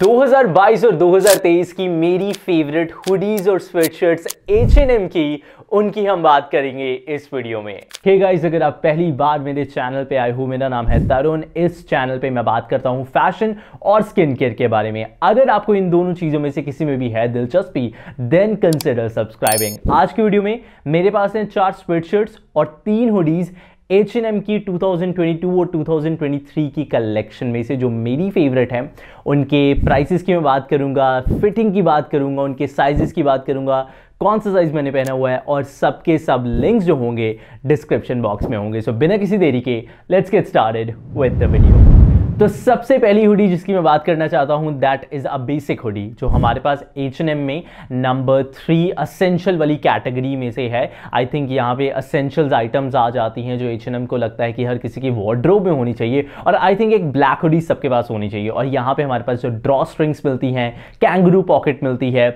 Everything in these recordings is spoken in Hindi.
2022 और 2023 की मेरी फेवरेट हुडीज और स्वेटशर्ट्स H&M की उनकी हम बात करेंगे इस वीडियो में हे hey गाइस अगर आप पहली बार मेरे चैनल पे आए हो मेरा नाम है तरुण इस चैनल पे मैं बात करता हूँ फैशन और स्किन केयर के बारे में अगर आपको इन दोनों चीज़ों में से किसी में भी है दिलचस्पी देन कंसिडर सब्सक्राइबिंग आज की वीडियो में मेरे पास हैं चार स्वेटशर्ट्स और तीन हुडीज एच एन एम की 2022 और 2023 की कलेक्शन में से जो मेरी फेवरेट है उनके प्राइसेस की मैं बात करूंगा फिटिंग की बात करूंगा उनके साइजेस की बात करूंगा कौन सा साइज़ मैंने पहना हुआ है और सबके सब लिंक्स जो होंगे डिस्क्रिप्शन बॉक्स में होंगे सो so, बिना किसी देरी के let's get started with the video तो सबसे पहली हुडी जिसकी मैं बात करना चाहता हूँ that is a basic hoodie जो हमारे पास एच एन एम में नंबर थ्री असेंशियल वाली कैटेगरी में से है आई थिंक यहाँ पे असेंशियल्स आइटम्स आ जाती हैं जो एच एन एम को लगता है कि हर किसी की वार्ड्रोब में होनी चाहिए और आई थिंक एक ब्लैक हुडी सबके पास होनी चाहिए और यहाँ पर हमारे पास जो ड्रॉ स्ट्रिंग्स मिलती हैं कैंगरू पॉकेट मिलती है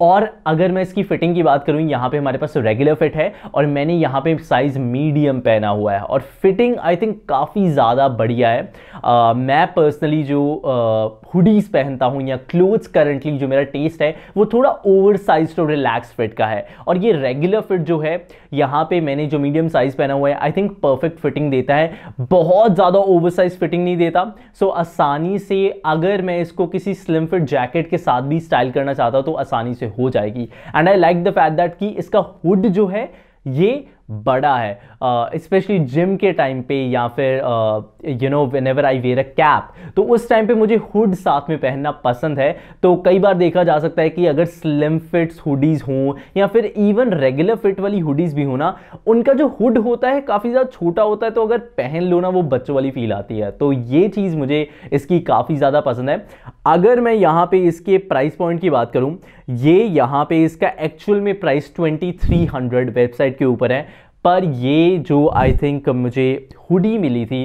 और अगर मैं इसकी फिटिंग की बात करूँ यहाँ पे हमारे पास रेगुलर फिट है और मैंने यहाँ पे साइज़ मीडियम पहना हुआ है और फिटिंग आई थिंक काफ़ी ज़्यादा बढ़िया है आ, मैं पर्सनली जो हुडीज़ पहनता हूँ या क्लोथ्स करंटली जो मेरा टेस्ट है वो थोड़ा ओवर साइज और रिलैक्स फिट का है और ये रेगुलर फिट जो है यहाँ पर मैंने जो मीडियम साइज़ पहना हुआ है आई थिंक परफेक्ट फिटिंग देता है बहुत ज़्यादा ओवर साइज फिटिंग नहीं देता सो आसानी से अगर मैं इसको किसी स्लिम फिट जैकेट के साथ भी स्टाइल करना चाहता हूँ तो आसानी से हो जाएगी and I like the fact that कि इसका हुड जो है ये बड़ा है स्पेशली uh, जिम के टाइम पे या फिर you know whenever I wear a cap तो उस टाइम पे मुझे हुड साथ में पहनना पसंद है तो कई बार देखा जा सकता है कि अगर स्लिम फिट्स हुडीज़ हों या फिर इवन रेगुलर फिट वाली हुडीज़ भी हो ना उनका जो हुड होता है काफ़ी ज़्यादा छोटा होता है तो अगर पहन लो ना वो बच्चों वाली फील आती है तो ये चीज़ मुझे इसकी काफ़ी ज़्यादा पसंद है अगर मैं यहाँ पे इसके प्राइस पॉइंट की बात करूँ ये यहाँ पे इसका एक्चुअल में price twenty three hundred website के ऊपर है पर ये जो आई थिंक मुझे हुडी मिली थी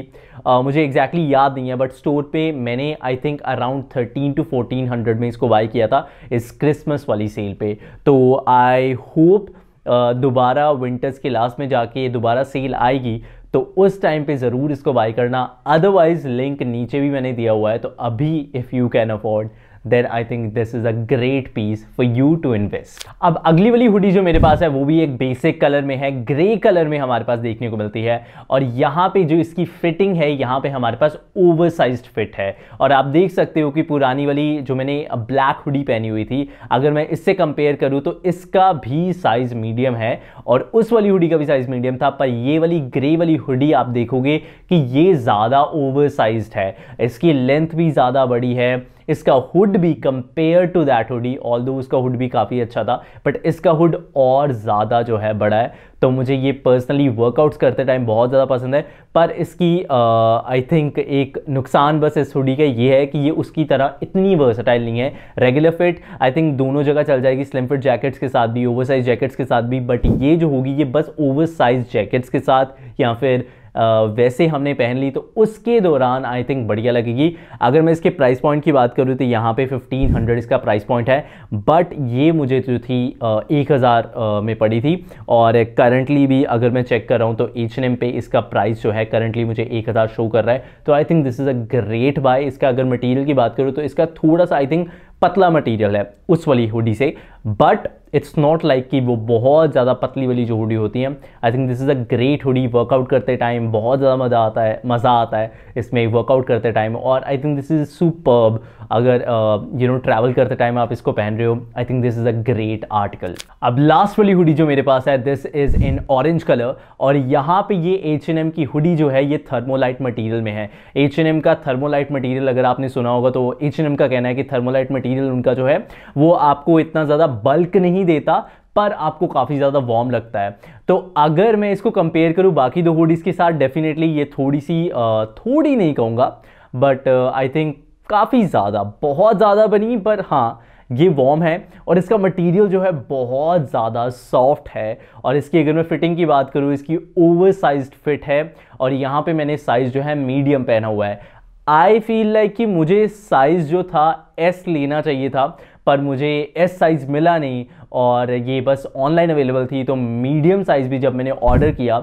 आ, मुझे एग्जैक्टली exactly याद नहीं है बट स्टोर पे मैंने I think around thirteen to fourteen hundred में इसको बाई किया था इस क्रिसमस वाली सेल पे तो आई होप दोबारा विंटर्स के लास्ट में जाके दोबारा सेल आएगी तो उस टाइम पे ज़रूर इसको बाई करना अदरवाइज़ लिंक नीचे भी मैंने दिया हुआ है तो अभी if you can afford then I think this is a great piece for you to invest अब अगली वाली हुडी जो मेरे पास है वो भी एक बेसिक कलर में है ग्रे कलर में हमारे पास देखने को मिलती है और यहाँ पे जो इसकी फिटिंग है यहाँ पे हमारे पास ओवर साइज फिट है और आप देख सकते हो कि पुरानी वाली जो मैंने ब्लैक हुडी पहनी हुई थी अगर मैं इससे कंपेयर करूँ तो इसका भी साइज़ मीडियम है और उस वाली हुडी का भी साइज़ मीडियम था पर ये वाली ग्रे वाली हुडी आप देखोगे कि ये ज़्यादा ओवर साइज है इसकी लेंथ भी ज़्यादा बड़ी है इसका हुड भी compare to that hoodie although उसका हुड भी काफ़ी अच्छा था बट इसका हुड और ज़्यादा जो है बड़ा है तो मुझे ये पर्सनली वर्कआउट्स करते टाइम बहुत ज़्यादा पसंद है पर इसकी आई uh, थिंक एक नुकसान बस इस हुडी का ये है कि ये उसकी तरह इतनी वर्सटाइल नहीं है रेगुलर फिट आई थिंक दोनों जगह चल जाएगी स्लिम फिट जैकेट्स के साथ भी ओवर साइज जैकेट्स के साथ भी बट ये जो होगी ये बस ओवर साइज जैकेट्स के साथ या फिर वैसे हमने पहन ली तो उसके दौरान आई थिंक बढ़िया लगेगी अगर मैं इसके प्राइस पॉइंट की बात करूँ तो यहाँ पे 1500 इसका प्राइस पॉइंट है बट ये मुझे जो थी एक हज़ार में पड़ी थी और करंटली भी अगर मैं चेक कर रहा हूँ तो एच H&M एन पे इसका प्राइस जो है करंटली मुझे एक हज़ार शो कर रहा है तो I think this is a great buy इसका अगर मटीरियल की बात करूँ तो इसका थोड़ा सा आई थिंक पतला मटेरियल है उस वाली हुडी से बट इट्स नॉट लाइक कि वो बहुत ज़्यादा पतली वाली जो हुडी होती है I think this is a great hoodie workout करते टाइम बहुत ज़्यादा मज़ा आता है मज़ा आता है इसमें वर्कआउट करते टाइम और I think this is superb अगर यू नो ट्रैवल करते टाइम आप इसको पहन रहे हो I think this is a great article अब लास्ट वाली हुडी जो मेरे पास है this is in orange colour और यहाँ पे ये एच एन एम की हुडी जो है ये थर्मोलाइट मटीरियल में है एच एन एम का थर्मोलाइट मटीरियल अगर आपने सुना होगा तो एच एन एम का कहना है कि थर्मोलाइट मटीरियल मटेरियल उनका जो है वो आपको इतना ज़्यादा बल्क नहीं देता पर आपको काफ़ी ज़्यादा वार्म लगता है तो अगर मैं इसको कंपेयर करूँ बाकी दो हुडीज़ के साथ डेफिनेटली ये थोड़ी सी थोड़ी नहीं कहूँगा बट आई थिंक काफ़ी ज़्यादा बहुत ज़्यादा बनी तो पर हाँ ये वॉम है और इसका मटेरियल जो है बहुत ज़्यादा सॉफ्ट है और इसकी अगर मैं फिटिंग की बात करूँ इसकी ओवर फिट है और यहाँ पे मैंने साइज़ जो है मीडियम पहना हुआ है आई फील लाइक कि मुझे साइज़ जो था एस लेना चाहिए था पर मुझे एस साइज़ मिला नहीं और ये बस ऑनलाइन अवेलेबल थी तो मीडियम साइज़ भी जब मैंने ऑर्डर किया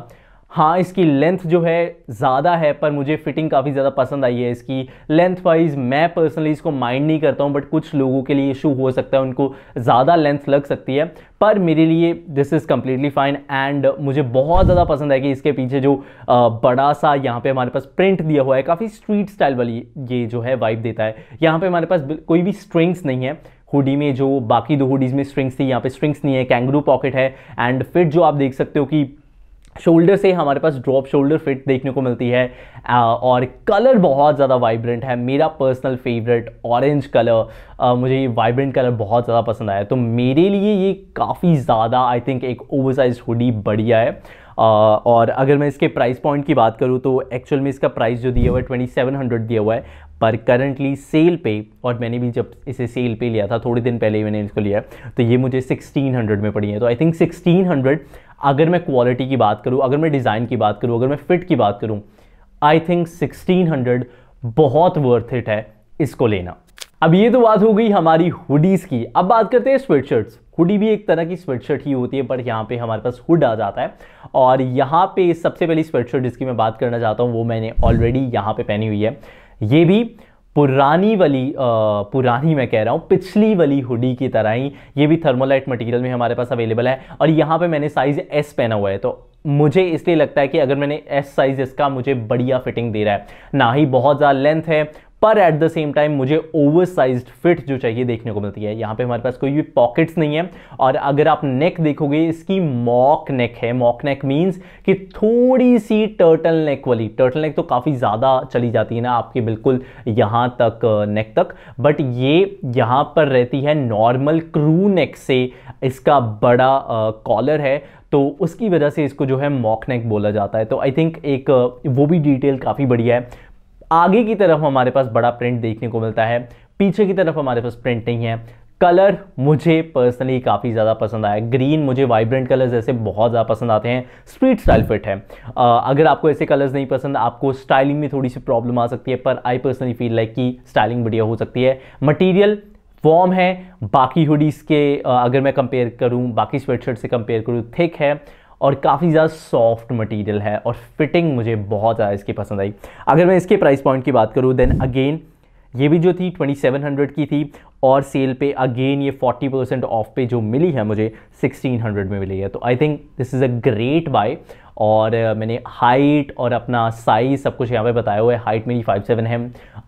हाँ इसकी लेंथ जो है ज़्यादा है पर मुझे फिटिंग काफ़ी ज़्यादा पसंद आई है इसकी लेंथ वाइज मैं पर्सनली इसको माइंड नहीं करता हूँ बट कुछ लोगों के लिए इशू हो सकता है उनको ज़्यादा लेंथ लग सकती है पर मेरे लिए this is completely fine and मुझे बहुत ज़्यादा पसंद है कि इसके पीछे जो बड़ा सा यहाँ पे हमारे पास प्रिंट दिया हुआ है काफ़ी स्ट्रीट स्टाइल वाली ये जो है वाइब देता है यहाँ पे हमारे पास कोई भी स्ट्रिंग्स नहीं है हुडी में जो बाकी दो हुडीज़ में स्ट्रिंग्स थी यहाँ पे स्ट्रिंग्स नहीं है कैंगरू पॉकेट है एंड फिट जो आप देख सकते हो कि शोल्डर से हमारे पास ड्रॉप शोल्डर फिट देखने को मिलती है और कलर बहुत ज़्यादा वाइब्रेंट है मेरा पर्सनल फेवरेट ऑरेंज कलर मुझे ये वाइब्रेंट कलर बहुत ज़्यादा पसंद आया तो मेरे लिए ये काफ़ी ज़्यादा आई थिंक एक ओवरसाइज हुडी बढ़िया है और अगर मैं इसके प्राइस पॉइंट की बात करूँ तो एक्चुअल में इसका प्राइस जो दिया हुआ है ट्वेंटी सेवन हंड्रेड दिया हुआ है पर करंटली सेल पे और मैंने भी जब इसे सेल पे लिया था थोड़े दिन पहले ही मैंने इसको लिया तो ये मुझे सिक्सटीन हंड्रेड में पड़ी है तो आई थिंक सिक्सटीन हंड्रेड अगर मैं क्वालिटी की बात करूँ अगर मैं डिज़ाइन की बात करूँ अगर मैं फिट की बात करूँ आई थिंक सिक्सटीन हंड्रेड बहुत वर्थ इट है इसको लेना अब ये तो बात हो गई हमारी हुडीज़ की अब बात करते हैं स्वेटशर्ट्स हुडी भी एक तरह की स्वेटशर्ट ही होती है बट यहाँ पे हमारे पास हुड आ जाता है और यहाँ पे सबसे पहली स्वेटशर्ट जिसकी मैं बात करना चाहता हूँ वो मैंने ऑलरेडी यहाँ पे पहनी हुई है ये भी पुरानी वाली पुरानी मैं कह रहा हूँ पिछली वाली हुडी की तरह ही ये भी थर्मोलाइट मटेरियल में हमारे पास अवेलेबल है और यहाँ पे मैंने साइज़ एस पहना हुआ है तो मुझे इसलिए लगता है कि अगर मैंने एस साइज़ इसका मुझे बढ़िया फिटिंग दे रहा है ना ही बहुत ज़्यादा लेंथ है पर एट द सेम टाइम मुझे ओवर साइज फिट जो चाहिए देखने को मिलती है यहाँ पे हमारे पास कोई भी पॉकेट्स नहीं है और अगर आप नेक देखोगे इसकी मॉक नेक है मॉक नेक मीन्स कि थोड़ी सी टर्टल नेक वाली टर्टल नेक तो काफ़ी ज़्यादा चली जाती है ना आपके बिल्कुल यहाँ तक नेक तक बट ये यहाँ पर रहती है नॉर्मल क्रू नेक से इसका बड़ा कॉलर है तो उसकी वजह से इसको जो है मॉक नेक बोला जाता है तो आई थिंक एक वो भी डिटेल काफ़ी बढ़िया है आगे की तरफ हमारे पास बड़ा प्रिंट देखने को मिलता है पीछे की तरफ हमारे पास प्रिंट नहीं है कलर मुझे पर्सनली काफ़ी ज़्यादा पसंद आया ग्रीन मुझे वाइब्रेंट कलर्स ऐसे बहुत ज़्यादा पसंद आते हैं स्ट्रीट स्टाइल फिट है आ, अगर आपको ऐसे कलर्स नहीं पसंद आपको स्टाइलिंग में थोड़ी सी प्रॉब्लम आ सकती है पर आई पर्सनली फील लाइक कि स्टाइलिंग बढ़िया हो सकती है मटेरियल वॉर्म है बाकी हुडीज़ के अगर मैं कंपेयर करूँ बाकी स्वेटशर्ट से कंपेयर करूँ थिक है और काफ़ी ज़्यादा सॉफ्ट मटेरियल है और फिटिंग मुझे बहुत ज़्यादा इसकी पसंद आई अगर मैं इसके प्राइस पॉइंट की बात करूँ देन अगेन ये भी जो थी 2700 की थी और सेल पे अगेन ये 40 परसेंट ऑफ पे जो मिली है मुझे 1600 में मिली है तो I think this is a great buy और मैंने हाइट और अपना साइज़ सब कुछ यहाँ पे बताया हुआ है हाइट मेरी फाइव सेवन है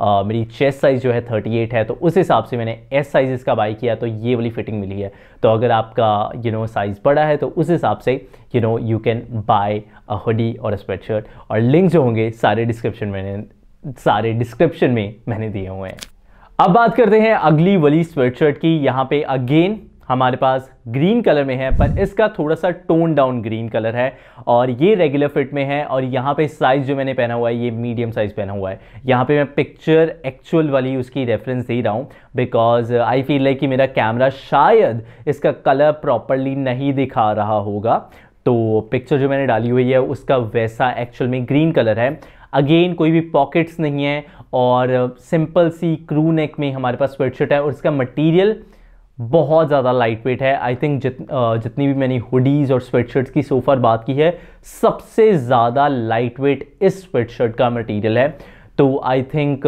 आ, मेरी चेस्ट साइज़ जो है थर्टी एट है तो उस हिसाब से मैंने एस साइज़ का बाई किया तो ये वाली फिटिंग मिली है तो अगर आपका यू नो साइज़ बड़ा है तो उस हिसाब से you know you can buy a hoodie और अ स्वेट शर्ट और लिंक जो होंगे सारे डिस्क्रिप्शन में सारे डिस्क्रिप्शन में मैंने दिए हुए हैं अब बात करते हैं अगली वाली स्वेट शर्ट की यहाँ पे अगेन हमारे पास ग्रीन कलर में है पर इसका थोड़ा सा टोन डाउन ग्रीन कलर है और ये रेगुलर फिट में है और यहाँ पे साइज़ जो मैंने पहना हुआ है ये मीडियम साइज़ पहना हुआ है यहाँ पे मैं पिक्चर एक्चुअल वाली उसकी रेफरेंस दे रहा हूँ बिकॉज आई फील लाइक कि मेरा कैमरा शायद इसका कलर प्रॉपरली नहीं दिखा रहा होगा तो पिक्चर जो मैंने डाली हुई है उसका वैसा एक्चुअल में ग्रीन कलर है अगेन कोई भी पॉकेट्स नहीं है और सिंपल सी क्रू नेक में हमारे पास स्वेटशर्ट है और इसका मटीरियल बहुत ज़्यादा लाइट वेट है आई थिंक जित जितनी भी मैंने हुडीज़ और स्वेटशर्ट्स की सोफर बात की है सबसे ज़्यादा लाइट वेट इस स्वेटशर्ट का मटेरियल है तो आई थिंक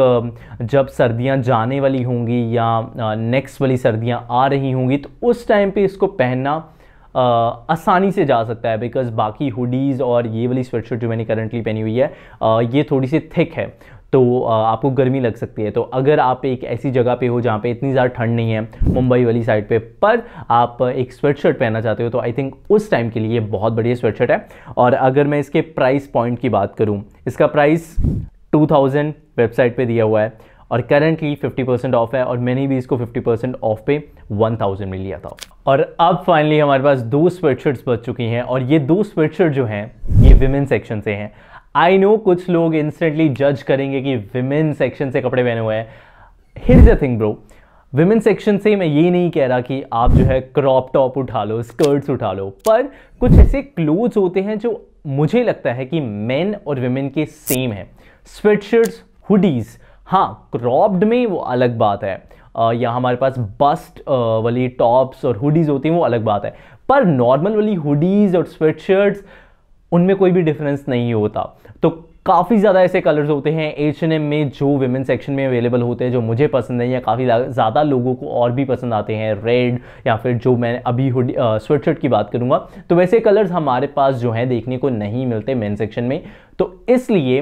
जब सर्दियां जाने वाली होंगी या नेक्स्ट वाली सर्दियां आ रही होंगी तो उस टाइम पे इसको पहनना आ, आसानी से जा सकता है बिकॉज बाकी हुडीज़ और ये वाली स्वेटशर्ट जो मैंने करंटली पहनी हुई है आ, ये थोड़ी सी थिक है तो आपको गर्मी लग सकती है तो अगर आप एक ऐसी जगह पे हो जहाँ पे इतनी ज़्यादा ठंड नहीं है मुंबई वाली साइड पे पर आप एक स्वेट शर्ट पहनना चाहते हो तो आई थिंक उस टाइम के लिए बहुत बढ़िया स्वेट शर्ट है और अगर मैं इसके प्राइस पॉइंट की बात करूँ इसका प्राइस टू थाउजेंड वेबसाइट पर दिया हुआ है और करंटली 50 परसेंट ऑफ है और मैंने भी इसको 50 परसेंट ऑफ पे 1000 में लिया था और अब फाइनली हमारे पास दो स्वेटशर्ट्स बच चुकी हैं और ये दो स्वेटशर्ट जो हैं ये विमेन सेक्शन से हैं आई नो कुछ लोग इंस्टेंटली जज करेंगे कि विमेन सेक्शन से कपड़े पहने हुए हैं here the thing bro women section से मैं ये नहीं कह रहा कि आप जो है क्रॉप टॉप उठा लो स्कर्ट्स उठा लो पर कुछ ऐसे क्लोथ्स होते हैं जो मुझे लगता है कि मेन और विमेन के सेम हैं स्वेटशर्ट्स हुडीज़ हाँ क्रॉप्ड में वो अलग बात है या हमारे पास बस्ट वाली टॉप्स और हुडीज़ होती हैं वो अलग बात है पर नॉर्मल वाली हुडीज़ और स्वेटशर्ट्स उनमें कोई भी डिफरेंस नहीं होता तो काफ़ी ज़्यादा ऐसे कलर्स होते हैं एच एन एम में जो वेमेन सेक्शन में अवेलेबल होते हैं जो मुझे पसंद है या काफ़ी ज़्यादा लोगों को और भी पसंद आते हैं रेड या फिर जो मैं अभी हुडी स्वेट शर्ट की बात करूँगा तो वैसे कलर्स हमारे पास जो हैं देखने को नहीं मिलते मेन सेक्शन में तो इसलिए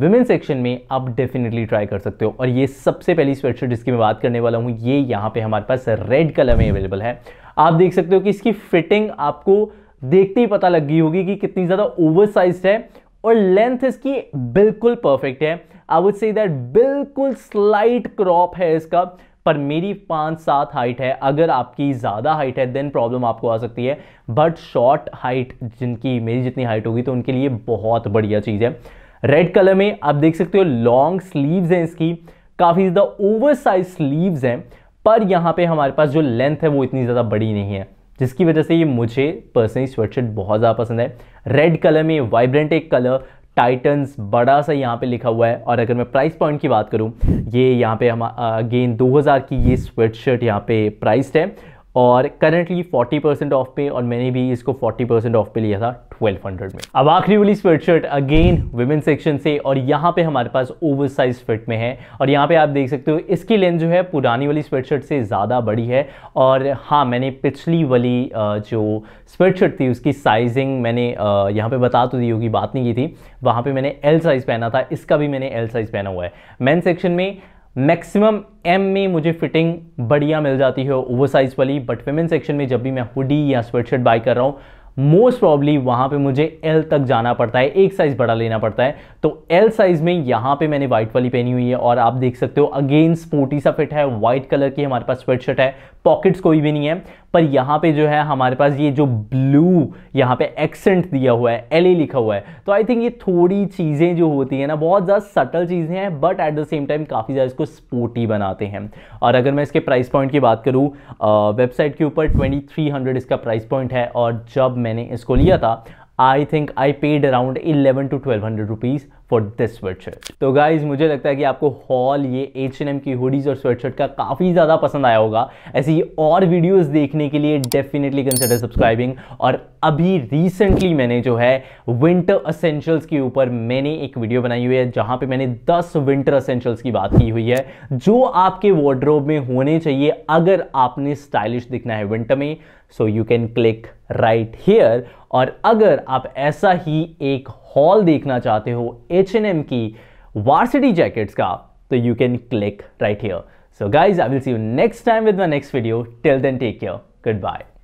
वेमेन सेक्शन में आप डेफिनेटली ट्राई कर सकते हो और ये सबसे पहली स्वेटशर्ट जिसकी मैं बात करने वाला हूँ ये यहाँ पर हमारे पास रेड कलर में अवेलेबल है आप देख सकते हो कि इसकी फिटिंग आपको देखते ही पता लग गई होगी कि कितनी ज़्यादा साइज है और लेंथ इसकी बिल्कुल परफेक्ट है आई वुड से दैट बिल्कुल स्लाइट क्रॉप है इसका पर मेरी पाँच सात हाइट है अगर आपकी ज़्यादा हाइट है देन प्रॉब्लम आपको आ सकती है बट शॉर्ट हाइट जिनकी मेरी जितनी हाइट होगी तो उनके लिए बहुत बढ़िया चीज़ है रेड कलर में आप देख सकते हो लॉन्ग स्लीव्स हैं इसकी काफ़ी ज़्यादा ओवर साइज स्लीव्स हैं पर यहाँ पे हमारे पास जो लेंथ है वो इतनी ज़्यादा बड़ी नहीं है जिसकी वजह से ये मुझे पर्सनली स्वेटशर्ट बहुत ज़्यादा पसंद है रेड कलर में वाइब्रेंट एक कलर टाइटन्स बड़ा सा यहाँ पे लिखा हुआ है और अगर मैं प्राइस पॉइंट की बात करूँ ये यहाँ पे हम अगेन 2000 की ये स्वेट शर्ट यहाँ पे प्राइस्ड है और करंटली 40 परसेंट ऑफ पे और मैंने भी इसको 40 परसेंट ऑफ पे लिया था 1200 में अब आखिरी वाली sweatshirt again women section से और यहाँ पे हमारे पास ओवर साइज फिट में है और यहाँ पे आप देख सकते हो इसकी लेंथ जो है पुरानी वाली स्वेट शर्ट से ज़्यादा बड़ी है और हाँ मैंने पिछली वाली जो स्वेट शर्ट थी उसकी साइजिंग मैंने यहाँ पर बता तो दी होगी बात नहीं की थी वहाँ पर मैंने एल साइज़ पहना था इसका भी मैंने एल साइज़ पहना हुआ है मैन सेक्शन में मैक्सिमम एम में मुझे फिटिंग बढ़िया मिल जाती है ओवर साइज वाली बट वेमेन सेक्शन में जब भी मैं हुडी या स्वेटशर्ट बाई कर रहा हूँ मोस्ट प्रॉब्ली वहाँ पे मुझे एल तक जाना पड़ता है एक साइज़ बड़ा लेना पड़ता है तो एल साइज़ में यहाँ पे मैंने वाइट वाली पहनी हुई है और आप देख सकते हो अगेन स्पोर्टी सा फिट है वाइट कलर की हमारे पास स्वेटशर्ट है पॉकेट्स कोई भी नहीं है पर यहाँ पे जो है हमारे पास ये जो ब्लू यहाँ पे एक्सेंट दिया हुआ है एल लिखा हुआ है तो आई थिंक ये थोड़ी चीज़ें जो होती है ना बहुत ज़्यादा सटल चीज़ें हैं but at the same time काफ़ी ज़्यादा इसको स्पोर्टी बनाते हैं और अगर मैं इसके प्राइस पॉइंट की बात करूँ वेबसाइट के ऊपर ट्वेंटी इसका प्राइस पॉइंट है और जब मैंने इसको लिया था I think I paid around eleven to twelve hundred rupees for this sweatshirt तो गाइज मुझे लगता है कि आपको हॉल ये एच एन एम की हुडीज़ और स्वेटशर्ट का काफ़ी ज़्यादा पसंद आया होगा ऐसी और वीडियोज़ देखने के लिए डेफिनेटली कंसिडर सब्सक्राइबिंग और अभी रिसेंटली मैंने जो है विंटर असेंशियल्स के ऊपर मैंने एक वीडियो बनाई हुई है जहां पे मैंने 10 विंटर असेंशियल्स की बात की हुई है जो आपके वार्ड्रोब में होने चाहिए अगर आपने स्टाइलिश दिखना है विंटर में so you can click right here और अगर आप ऐसा ही एक हॉल देखना चाहते हो एच एन एम की वार्सिटी जैकेट्स का तो you can click right here so guys I will see you next time with my next video till then take care good bye